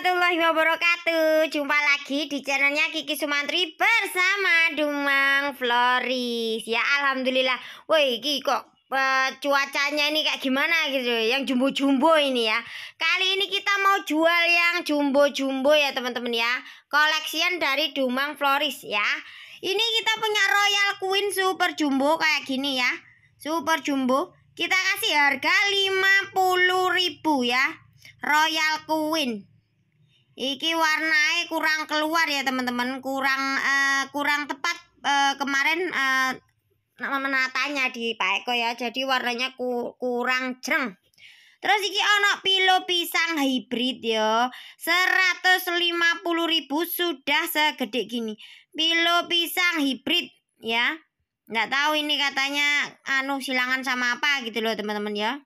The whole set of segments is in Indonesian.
warahmatullahi wabarakatuh Jumpa lagi di channelnya Kiki Sumantri bersama Dumang Floris Ya Alhamdulillah Woi Kiki kok uh, cuacanya ini kayak gimana gitu Yang jumbo-jumbo ini ya Kali ini kita mau jual yang jumbo-jumbo ya teman-teman ya Koleksian dari Dumang Floris ya Ini kita punya Royal Queen Super Jumbo kayak gini ya Super Jumbo kita kasih harga 50 ribu ya Royal Queen Iki warnanya kurang keluar ya teman-teman, kurang uh, kurang tepat uh, kemarin uh, menatanya di Pak Eko ya. Jadi warnanya ku, kurang jereng Terus iki ono pilo pisang hybrid ya. 150.000 sudah segede gini. Pilo pisang hybrid ya. Nggak tahu ini katanya anu silangan sama apa gitu loh teman-teman ya.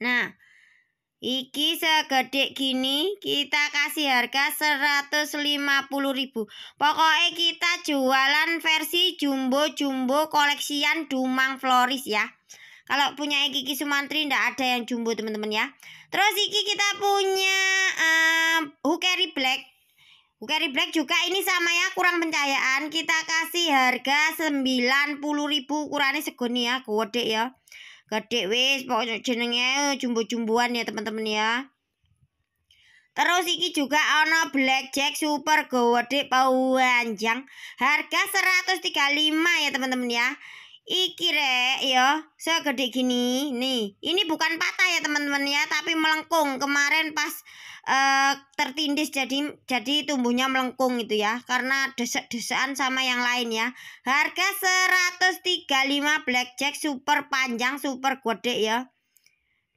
Nah, Iki segede gini kita kasih harga 150.000. Pokoknya kita jualan versi jumbo-jumbo koleksian Dumang Floris ya. Kalau punya Kiki Sumantri ndak ada yang jumbo teman-teman ya. Terus iki kita punya um, Hukeri Black. Hukeri Black juga ini sama ya kurang pencahayaan. Kita kasih harga 90.000 ukurannya segini ya, gede ya. Gede wis pokoknya jenenge jumbo-jumbuan ya teman-teman ya. Terus iki juga ono blackjack super gede panjang harga 135 ya teman-teman ya. Iki rek ya, gede gini. Nih, ini bukan patah ya teman-teman ya, tapi melengkung. Kemarin pas uh, tertindis jadi jadi tumbuhnya melengkung itu ya, karena desek desaan sama yang lain ya. Harga 135 blackjack super panjang, super gede ya.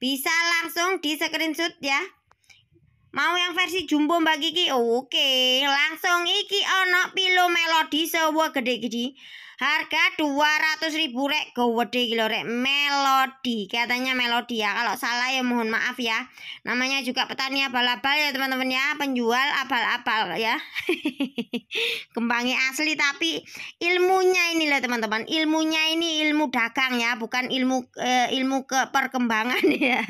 Bisa langsung di screenshot ya. Mau yang versi jumbo Mbak Kiki? Oke, langsung iki ono pilo melodi sewa gede-gede. Harga dua ratus ribu rek gede kilo rek melodi. Katanya melodi ya. Kalau salah ya mohon maaf ya. Namanya juga petani abal-abal ya teman-teman ya, penjual abal-abal ya. Kembangnya asli tapi ilmunya ini loh teman-teman. Ilmunya ini ilmu dagang ya, bukan ilmu eh, ilmu ke perkembangan ya.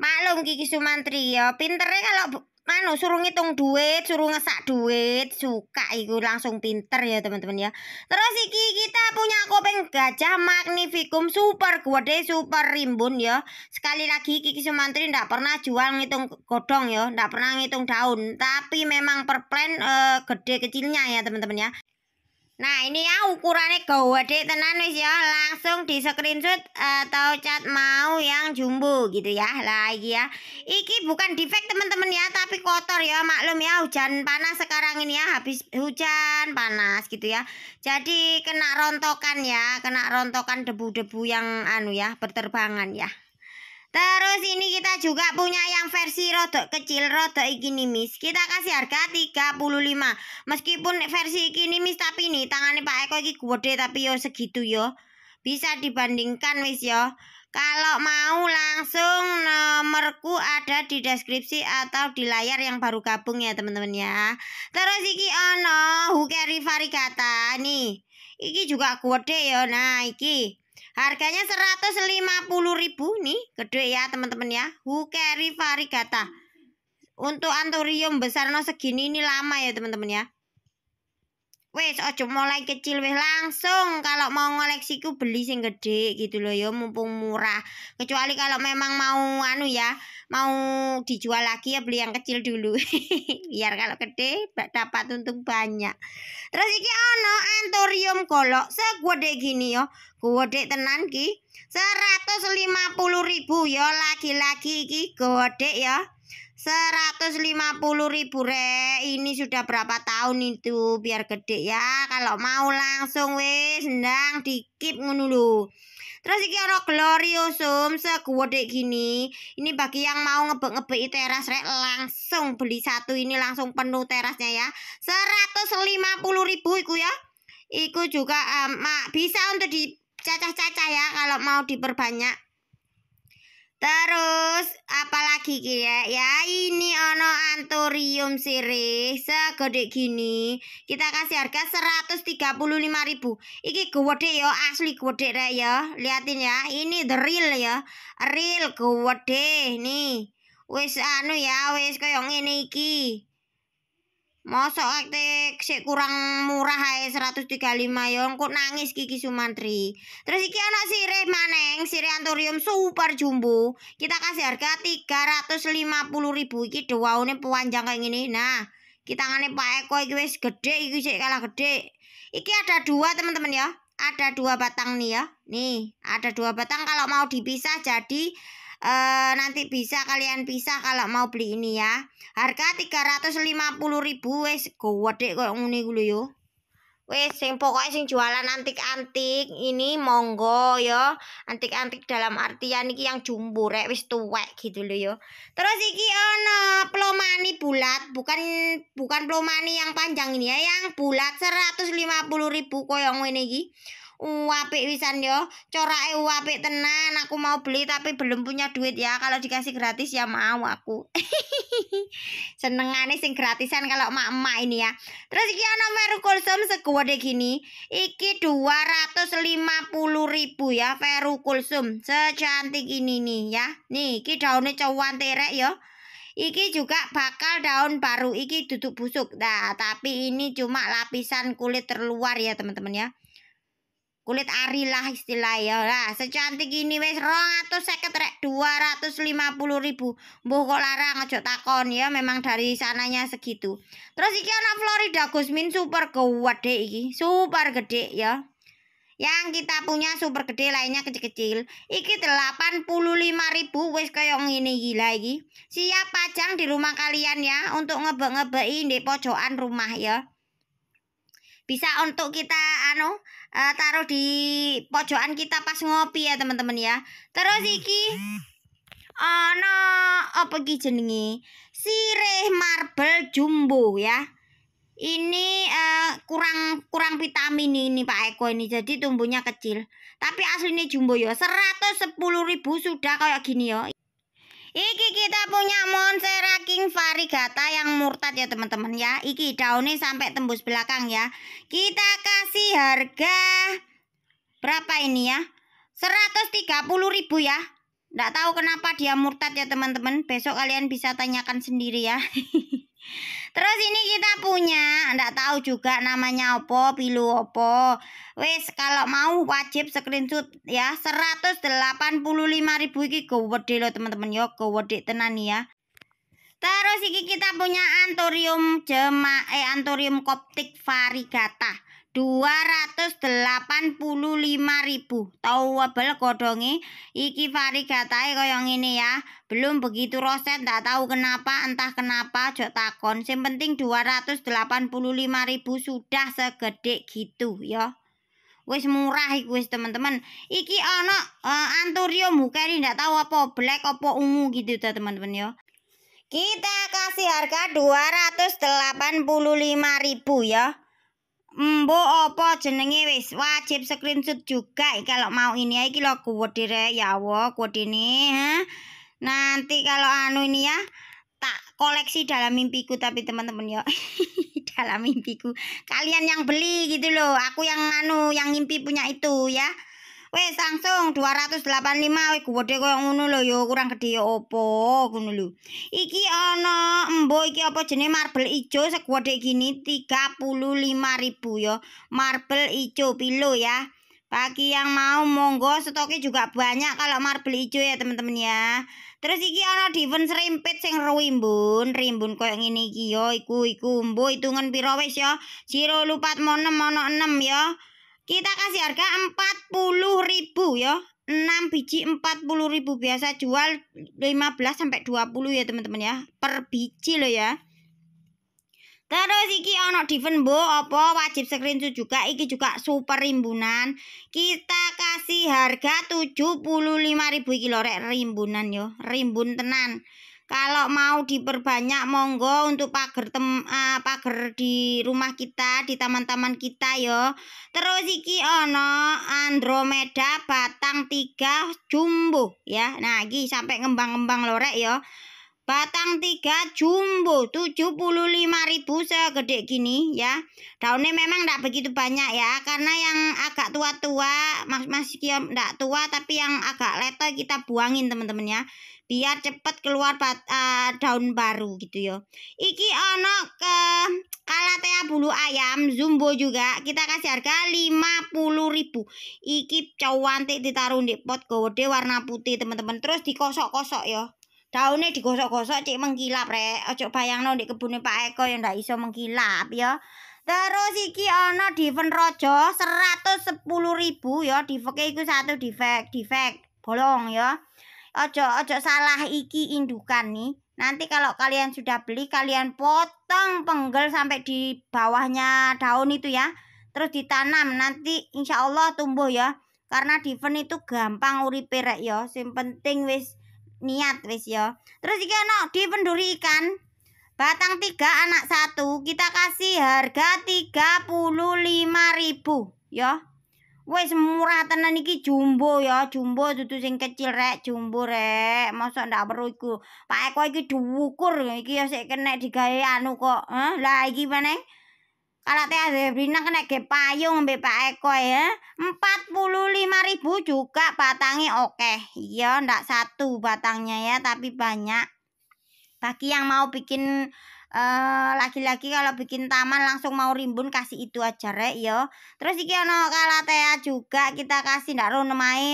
Maklum Kiki Sumantri ya, pinternya kalau anu suruh ngitung duit, suruh ngesak duit, suka iku langsung pinter ya teman-teman ya. Terus iki kita punya kopeng gajah magnificum super gede super rimbun ya. Sekali lagi Kiki Sumantri ndak pernah jual ngitung godong ya, ndak pernah ngitung daun, tapi memang per plan eh, gede kecilnya ya teman-teman ya. Nah ini ya ukurannya gawade tenan wis ya langsung di screenshot atau eh, cat mau yang jumbo gitu ya lagi ya Iki bukan defect teman-teman ya tapi kotor ya maklum ya hujan panas sekarang ini ya habis hujan panas gitu ya Jadi kena rontokan ya kena rontokan debu-debu yang anu ya berterbangan ya Terus ini kita juga punya yang versi rodok kecil rodok mis Kita kasih harga 35. Meskipun versi mis tapi nih tangannya Pak Eko iki gede tapi yo segitu yo. Bisa dibandingkan mis yo. Kalau mau langsung nomorku ada di deskripsi atau di layar yang baru gabung ya teman-teman ya. Terus iki ono Hukeri Varigata nih. Iki juga gede yo. Nah, iki Harganya ribu nih, gede ya teman-teman ya. Hukeri varigata. Untuk anthurium besar no segini ini lama ya teman-teman ya. Wes, aja mulai kecil wes langsung kalau mau ngoleksiku beli sing gede gitu loh ya mumpung murah. Kecuali kalau memang mau anu ya, mau dijual lagi ya beli yang kecil dulu. Biar kalau gede dapat untung banyak. Terus iki ono antorium kolok segede gini yo. Ya. Gede tenan ki. seratus lima puluh ribu yo ya. lagi-lagi iki gede ya. 150 ribu re. ini sudah berapa tahun itu biar gede ya kalau mau langsung wis ndang dikip ngono lho terus iki ono gloriosum segede gini ini bagi yang mau ngebek-ngebeki teras rek langsung beli satu ini langsung penuh terasnya ya 150 ribu iku ya iku juga um, bisa untuk dicacah-cacah ya kalau mau diperbanyak Terus apalagi ya? Ya ini ono anturium sirih segede gini. Kita kasih harga 135.000. Iki gede ya, asli gede rek ya. Liatin ya, ini the real ya. Real gede nih. Wis anu ya, wis koyong ini iki. Mosok aktif sih kurang murah ae 135 yo kok nangis Kiki Sumantri. Terus iki ana sirih maneng, sirih antorium super jumbo. Kita kasih harga 350.000 iki dawane panjang kayak gini. Nah, kitangane Pak Eko iki wis gede iki sik kalah gede. Iki ada dua teman-teman ya. Ada dua batang nih ya. Nih, ada dua batang kalau mau dipisah jadi e, nanti bisa kalian pisah kalau mau beli ini ya. Harga 350.000 wis gede koyo ngene dulu yo. wes sing pokoknya sing jualan antik-antik ini monggo yo. Antik-antik dalam artian iki yang jumbo rek wis tuwek gitu loh yo. Terus iki ono plomani bulat, bukan bukan pelomani yang panjang ini ya, yang bulat ribu 150.000 yang ngene iki. Wapik wisan yo. Corake wapik tenan. Aku mau beli tapi belum punya duit ya. Kalau dikasih gratis ya mau aku. Senengane sing gratisan kalau emak-emak ini ya. Terus iki ana Veru Kulsum segede gini. Iki 250 ribu ya Veru Kulsum. Secantik ini nih ya. Nih, iki daunnya cawan terek yo. Iki juga bakal daun baru iki duduk busuk. Nah, tapi ini cuma lapisan kulit terluar ya teman-teman ya kulit ari lah istilah ya lah secantik ini wes rong atau seket rek dua ratus lima puluh ribu buh kok larang aja takon ya memang dari sananya segitu terus iki anak Florida Gusmin super kuat deh iki super gede ya yang kita punya super gede lainnya kecil-kecil iki delapan puluh lima ribu wes koyong ini gila iki siap pajang di rumah kalian ya untuk ngebe ngebein di pojokan rumah ya bisa untuk kita anu uh, taruh di pojokan kita pas ngopi ya teman-teman ya terus hmm. iki ono oh apa iki jenengi sirih marble jumbo ya ini uh, kurang kurang vitamin ini Pak Eko ini jadi tumbuhnya kecil tapi aslinya jumbo ya 110.000 sudah kayak gini ya Iki kita punya Monstera King Varigata yang murtad ya teman-teman ya. Iki daunnya sampai tembus belakang ya. Kita kasih harga berapa ini ya? 130.000 ya. Nggak tahu kenapa dia murtad ya teman-teman. Besok kalian bisa tanyakan sendiri ya. Terus ini kita punya, ndak tahu juga namanya opo, pilu opo. Wes kalau mau wajib screenshot ya. 185.000 iki gede loh teman-teman yo, gede tenan ya. Terus ini kita punya anthurium jema eh anthurium koptik varigata ribu Tau wabal godhonge iki varigatae kaya ini ya. Belum begitu roset ndak tahu kenapa entah kenapa jok takon. Sing penting ribu sudah segede gitu ya. wis murah iku wis teman-teman. Iki ana uh, eh, anturium bukeri ndak tahu apa black apa ungu gitu ta teman-teman ya. Kita kasih harga ribu ya. Mbo apa jenenge wis wajib screenshot juga kalau mau ini e ya iki kuat kuwedi ya ya kuat ini ha. Nanti kalau anu ini ya tak koleksi dalam mimpiku tapi teman-teman ya dalam mimpiku kalian yang beli gitu loh aku yang anu yang mimpi punya itu ya Wes langsung 285 wis gede koyo ngono lho ya kurang gede ya opo ngono lho. Iki ono embo iki apa jenis marble ijo segede gini ribu yo. Marble ijo pilo ya. Bagi yang mau monggo stoknya juga banyak kalau marble ijo ya teman-teman ya. Terus iki ono diven serimpit sing rimbun, rimbun koyo ngene iki ya iku iku embo hitungan pira wis ya. 0 lupat monem ana 6 ya. Kita kasih harga 40.000 ya. 6 biji 40.000 biasa jual 15 sampai 20 ya teman-teman ya per biji loh ya. Terus iki ono diven bu opo wajib screenshot juga iki juga super rimbunan. Kita kasih harga 75.000 iki lho rek rimbunan yo, ya. rimbun tenan. Kalau mau diperbanyak monggo untuk pagar tem uh, pagar di rumah kita, di taman-taman kita yo. Terus iki ono Andromeda batang tiga jumbo ya. Nah, iki sampai ngembang-ngembang lorek yo. Batang tiga jumbo ribu segede gini ya. Daunnya memang tidak begitu banyak ya karena yang agak tua-tua masih Mas tidak tua tapi yang agak leto kita buangin teman-teman ya biar cepat keluar bat, uh, daun baru gitu yo. Ya. Iki ono ke kalatea bulu ayam zumbo juga kita kasih harga 50.000. Iki cowantik ditaruh di pot gode warna putih teman-teman. Terus dikosok-kosok yo. Ya. Daunnya digosok-gosok cek mengkilap rek. Ojo nol di kebunnya Pak Eko yang ndak iso mengkilap yo. Ya. Terus iki ono di Rojo 110.000 ya, di iku satu di defect bolong ya ojo ojo salah iki indukan nih nanti kalau kalian sudah beli kalian potong penggel sampai di bawahnya daun itu ya terus ditanam nanti insya Allah tumbuh ya karena diven itu gampang uripe rek ya sing penting wis niat wis ya terus iki ana diven duri ikan batang tiga anak satu kita kasih harga ribu ya Wes murah tenan iki jumbo ya, jumbo tutusin sing kecil rek, jumbo rek. masa ndak perlu iku. Pak Eko iki diukur ya, iki ya sik kena digawe anu kok. Hah? Eh, lah iki meneh Kalate brina kena ge payung mbek Pak Eko ya. ribu juga batangnya oke. Iya, ndak satu batangnya ya, tapi banyak. Bagi yang mau bikin Eh, laki-laki uh, kalau bikin taman langsung mau rimbun kasih itu aja rek yo terus iki ono kalatea juga kita kasih ndak ro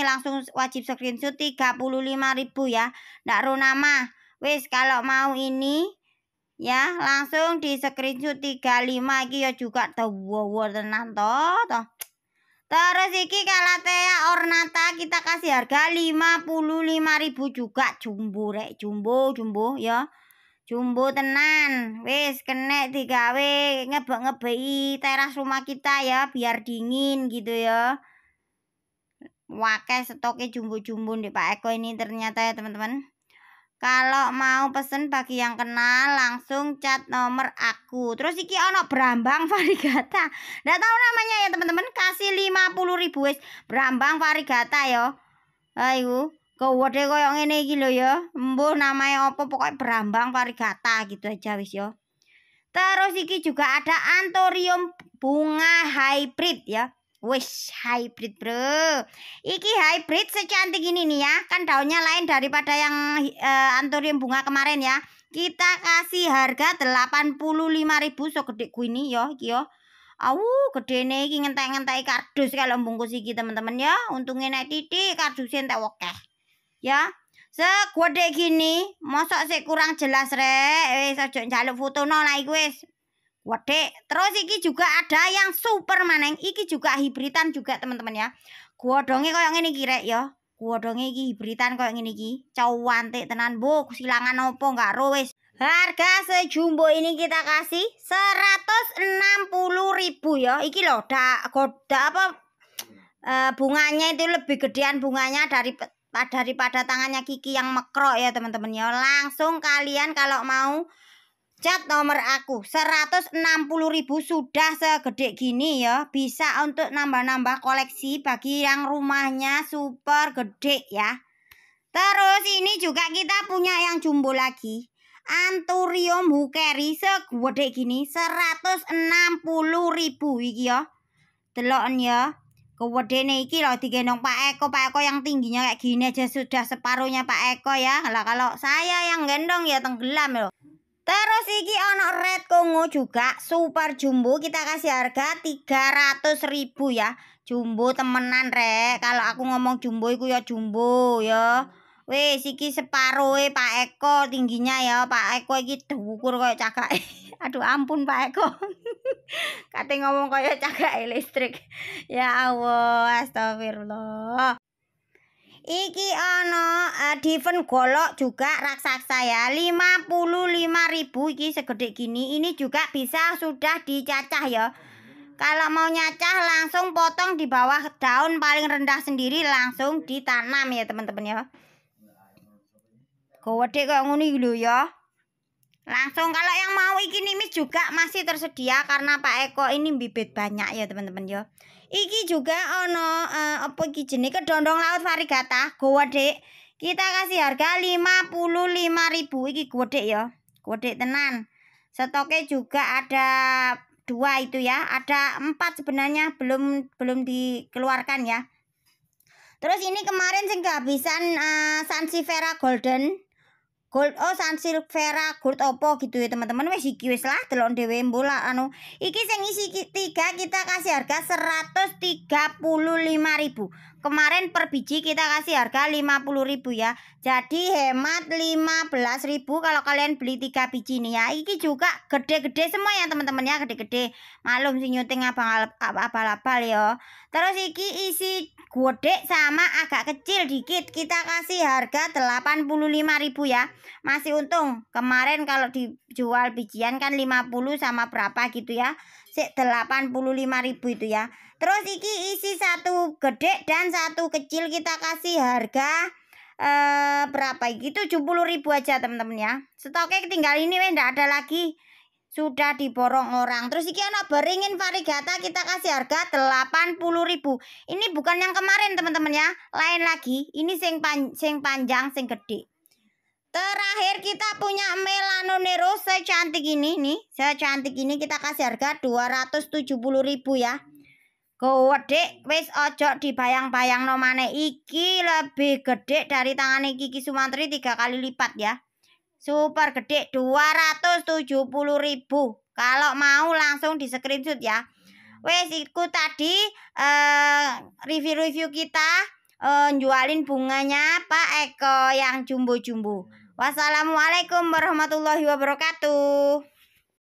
langsung wajib screenshot ribu ya ndak ro nama wis kalau mau ini ya langsung di screenshot 35 iki yo juga dawa tenan to to Terus iki kalatea ornata kita kasih harga ribu juga jumbo rek jumbo jumbo ya. Jumbo tenan, wis kena digawe ngebek ngebei teras rumah kita ya biar dingin gitu ya. Wakai stoknya jumbo-jumbo di Pak Eko ini ternyata ya teman-teman. Kalau mau pesen bagi yang kenal langsung cat nomor aku. Terus iki ono berambang Varigata. gak tahu namanya ya teman-teman. Kasih 50 ribu wis berambang Varigata ya. Ayo. Kewede koyo ngene iki lho ya. nama namae apa pokoknya berambang parigata gitu aja wis ya. Terus iki juga ada antorium bunga hybrid ya. Wis hybrid bro. Iki hybrid secantik ini nih ya. Kan daunnya lain daripada yang uh, eh, antorium bunga kemarin ya. Kita kasih harga 85.000 ribu so ini ya iki ya. Awu, gede nih, ngentai ngentai kardus kalau bungkus iki teman-teman ya. Untungnya naik titik kardusnya entek wakeh ya segede gini mosok sih kurang jelas rek wis aja foto no lah iku wis Wedek. Terus iki juga ada yang super maneng. Iki juga hibritan juga teman-teman ya. kau yang ini iki yo, ya. dongi iki kau yang ini cowan teh tenan, Bu. Silangan opo nggak rowes Harga sejumbo ini kita kasih seratus enam puluh ribu yo, ya. Iki loh, da, apa e, bunganya itu lebih gedean bunganya dari daripada tangannya Kiki yang mekrok ya teman-teman ya langsung kalian kalau mau cat nomor aku 160.000 sudah segede gini ya bisa untuk nambah-nambah koleksi bagi yang rumahnya super gede ya terus ini juga kita punya yang jumbo lagi Anturium hukeri segede gini 160.000 iki ya deloken ya Kewedene iki loh digendong Pak Eko, Pak Eko yang tingginya kayak gini aja sudah separuhnya Pak Eko ya. Lah kalau saya yang gendong ya tenggelam loh. Terus iki ono red kongo juga super jumbo kita kasih harga 300 ribu ya. Jumbo temenan rek. Kalau aku ngomong jumbo iku ya jumbo ya. Wis iki separuh Pak Eko tingginya ya. Pak Eko iki diukur kayak cakak Aduh ampun Pak Eko. Kate ngomong kaya cagak listrik. Ya Allah, astagfirullah. Iki ono uh, eh, diven golok juga raksasa ya. 55 ribu iki segede gini. Ini juga bisa sudah dicacah ya. Kalau mau nyacah langsung potong di bawah daun paling rendah sendiri langsung ditanam ya teman-teman ya. Gede kayak ngene lho ya. Langsung kalau yang mau iki nimis juga masih tersedia karena Pak Eko ini bibit banyak ya teman-teman yo Iki juga ono uh, apa iki jenis kedondong laut varigata gowedek. Kita kasih harga 55.000 iki gowedek yo Gowedek tenan. Stoknya juga ada dua itu ya. Ada empat sebenarnya belum belum dikeluarkan ya. Terus ini kemarin sing kehabisan uh, eh, Sansifera Golden Gold O oh, Sun silvera Gold opo gitu ya teman-teman wes iki wes lah delon dhewe mbola anu iki sing isi tiga kita kasih harga 135.000 kemarin per biji kita kasih harga 50.000 ya. Jadi hemat 15.000 kalau kalian beli tiga biji nih ya. Iki juga gede-gede semua ya teman-teman ya, gede-gede. Malum si nyuting abal-abal ya. Terus iki isi gede sama agak kecil dikit. Kita kasih harga 85.000 ya. Masih untung. Kemarin kalau dijual bijian kan 50 sama berapa gitu ya. Sik 85.000 itu ya. Terus iki isi satu gede dan satu kecil kita kasih harga eh, berapa iki? 70 ribu aja teman-teman ya. Stoknya tinggal ini weh ndak ada lagi. Sudah diborong orang. Terus iki anak beringin varigata kita kasih harga 80 ribu. Ini bukan yang kemarin teman-teman ya. Lain lagi. Ini sing, pan sing panjang, sing gede. Terakhir kita punya Melanonero secantik ini nih. Secantik ini kita kasih harga 270.000 ya. Kowe dek wis ojo dibayang-bayang nomane iki lebih gede dari tangan Kiki Sumantri tiga kali lipat ya. Super gede 270 ribu. Kalau mau langsung di screenshot ya. Wes iku tadi eh, review-review uh, kita uh, eh, jualin bunganya Pak Eko yang jumbo-jumbo. Wassalamualaikum warahmatullahi wabarakatuh.